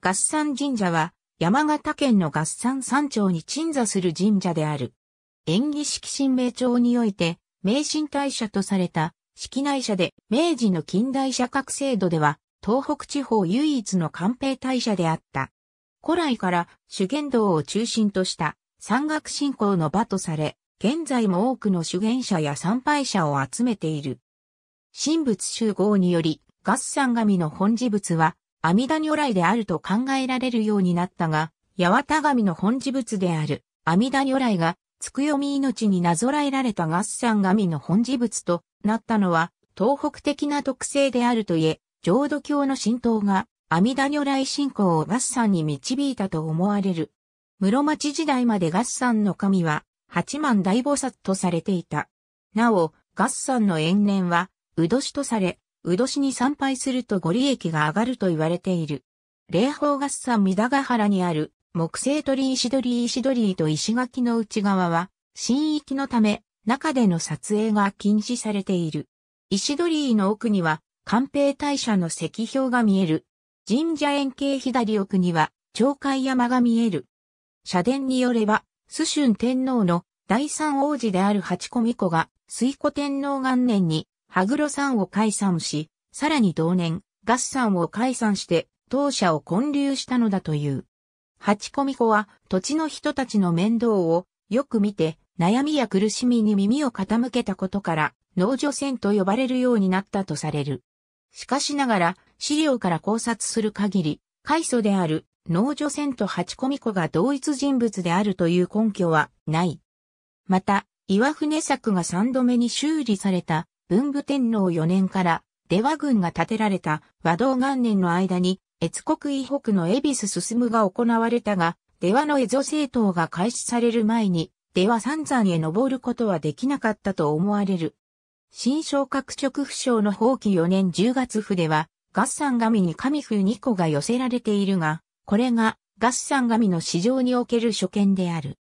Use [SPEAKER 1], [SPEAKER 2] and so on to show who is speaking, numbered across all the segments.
[SPEAKER 1] 月山神社は、山形県の月山山頂に鎮座する神社である。演技式神明町において、名神大社とされた、式内社で、明治の近代社格制度では、東北地方唯一の官兵大社であった。古来から修験道を中心とした山岳信仰の場とされ、現在も多くの修験者や参拝者を集めている。神仏集合により、月山神の本事物は阿弥陀如来であると考えられるようになったが、八幡神の本事物である阿弥陀如来が、つくよみ命になぞらえられた合算神の本事物となったのは、東北的な特性であるといえ、浄土教の神道が阿弥陀如来信仰を合算に導いたと思われる。室町時代まで合算の神は、八万大菩薩とされていた。なお、合算の延年は、うどしとされ、うどしに参拝するとご利益が上がると言われている。霊峰合算三田ヶ原にある木製鳥石鳥石鳥と石垣の内側は、新域のため、中での撮影が禁止されている。石鳥居の奥には、官兵大社の石標が見える。神社円形左奥には、鳥海山が見える。社殿によれば、須春天皇の第三王子である八子巫子が、水古天皇元年に羽黒山を解散し、さらに同年、ガさ山を解散して、当社を混流したのだという。ハチコミ子は土地の人たちの面倒をよく見て悩みや苦しみに耳を傾けたことから農女船と呼ばれるようになったとされる。しかしながら資料から考察する限り、開祖である農女船とハチコミ子が同一人物であるという根拠はない。また、岩船作が三度目に修理された文武天皇4年から、出羽郡が建てられた和道元年の間に、越国以北の恵比寿進が行われたが、出羽の蝦夷政党が開始される前に、出羽三山へ登ることはできなかったと思われる。新昇格直府省の放棄4年10月府では、月山神に神風2個が寄せられているが、これが月山神の史上における所見である。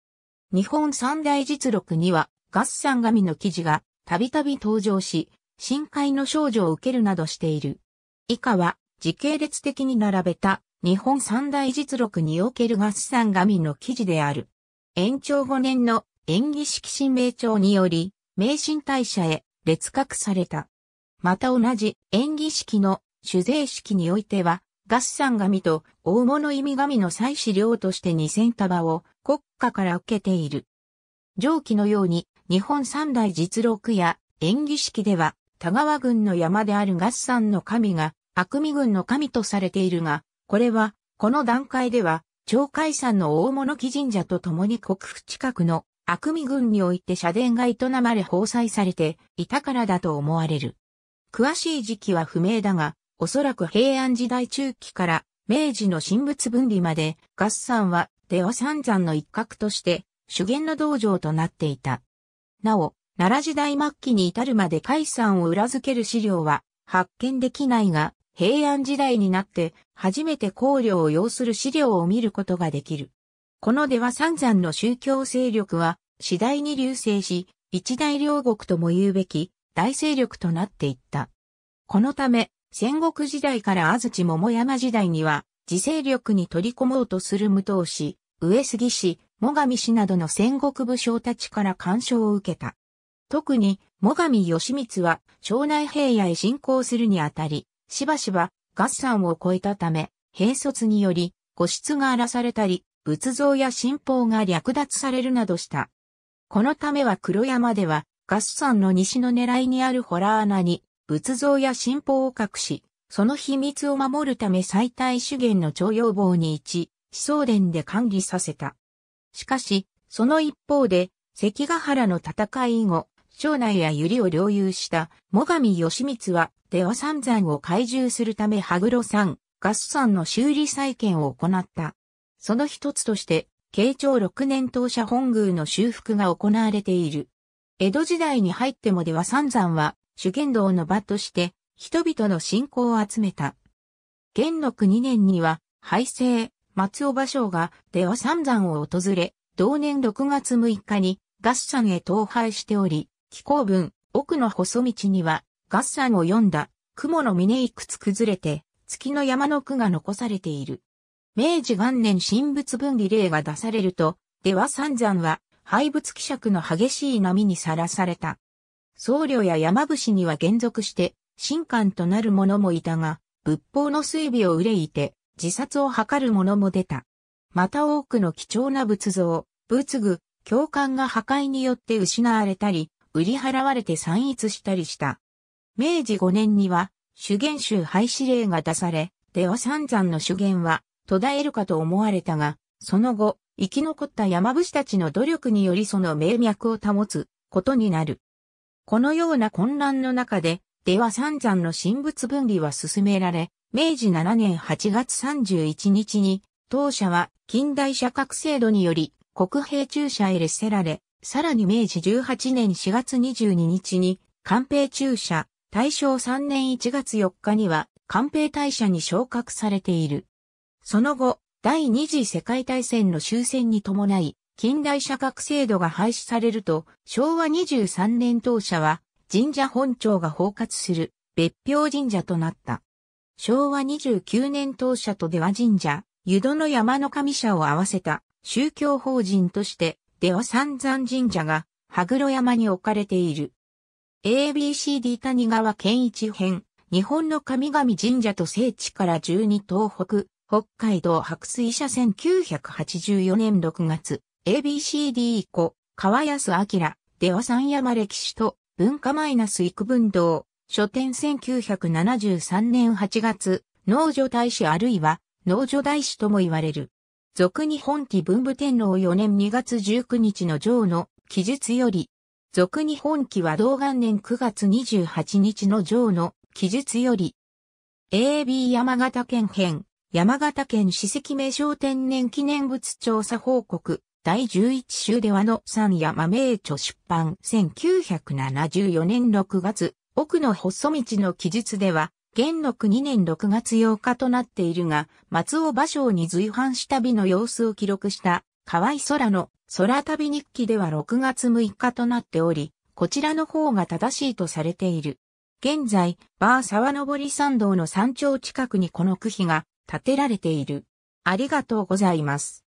[SPEAKER 1] 日本三大実録には、月山神の記事がたびたび登場し、深海の少女を受けるなどしている。以下は、時系列的に並べた、日本三大実録における合算神の記事である。延長5年の演技式神明帳により、名神大社へ列格された。また同じ演技式の主税式においては、合算神と大物意味神の祭祀料として2000束を国家から受けている。上記のように日本三大実録や演技式では、田川郡の山である月山の神が、悪味軍の神とされているが、これは、この段階では、鳥海山の大物木神社と共に国府近くの悪味軍において社殿が営まれ放災されていたからだと思われる。詳しい時期は不明だが、おそらく平安時代中期から明治の神仏分離まで、月山は出羽三山の一角として、修験の道場となっていた。なお、奈良時代末期に至るまで解散を裏付ける資料は発見できないが、平安時代になって初めて考慮を要する資料を見ることができる。この出は三山の宗教勢力は次第に流星し、一大両国とも言うべき大勢力となっていった。このため、戦国時代から安土桃山時代には、自勢力に取り込もうとする武藤氏、上杉氏、最上氏などの戦国武将たちから干渉を受けた。特に、最上義光は、町内平野へ進行するにあたり、しばしば、合算を超えたため、兵卒により、護室が荒らされたり、仏像や神宝が略奪されるなどした。このためは黒山では、合算の西の狙いにあるホラー穴に、仏像や神宝を隠し、その秘密を守るため最大資源の徴用棒に一、思想殿で管理させた。しかし、その一方で、関ヶ原の戦い以後、庄内や百合を領有した、最上義光は、出羽三山を懐柔するため羽黒山、合山の修理再建を行った。その一つとして、慶長六年当社本宮の修復が行われている。江戸時代に入っても出羽三山は、修験道の場として、人々の信仰を集めた。元禄二年には、廃政、松尾芭蕉が出羽三山を訪れ、同年6月6日に合山へ東廃しており、気候文、奥の細道には合山を読んだ雲の峰いくつ崩れて、月の山の句が残されている。明治元年神仏分離令が出されると、出羽三山は廃仏希釈の激しい波にさらされた。僧侶や山伏には減属して、神官となる者もいたが、仏法の水備を憂いて、自殺を図る者も出た。また多くの貴重な仏像、仏具、教官が破壊によって失われたり、売り払われて散逸したりした。明治5年には、修元集廃止令が出され、出羽三山の修元は途絶えるかと思われたが、その後、生き残った山伏たちの努力によりその名脈を保つことになる。このような混乱の中で、では三山の神仏分離は進められ、明治7年8月31日に、当社は近代社格制度により国兵注射へ列せられ、さらに明治18年4月22日に官兵注射、大正3年1月4日には官兵大社に昇格されている。その後、第二次世界大戦の終戦に伴い、近代社格制度が廃止されると、昭和23年当社は、神社本庁が包括する別表神社となった。昭和29年当社と出羽神社、湯戸の山の神社を合わせた宗教法人として出羽三山神社が羽黒山に置かれている。ABCD 谷川健一編、日本の神々神社と聖地から12東北、北海道白水社1984年6月、ABCD 以降、川安明、出羽三山歴史と文化マイナス幾分堂、書店1973年8月、農女大使あるいは農女大使とも言われる。俗に本期文武天皇4年2月19日の上の記述より、俗に本期は同元年9月28日の上の記述より、AB 山形県編、山形県史跡名称天然記念物調査報告、第11週ではの山山名著出版1974年6月、奥の細道の記述では、元禄2年6月8日となっているが、松尾芭蕉に随伴した日の様子を記録した河合空の空旅日記では6月6日となっており、こちらの方が正しいとされている。現在、バー沢登山道の山頂近くにこの区碑が建てられている。ありがとうございます。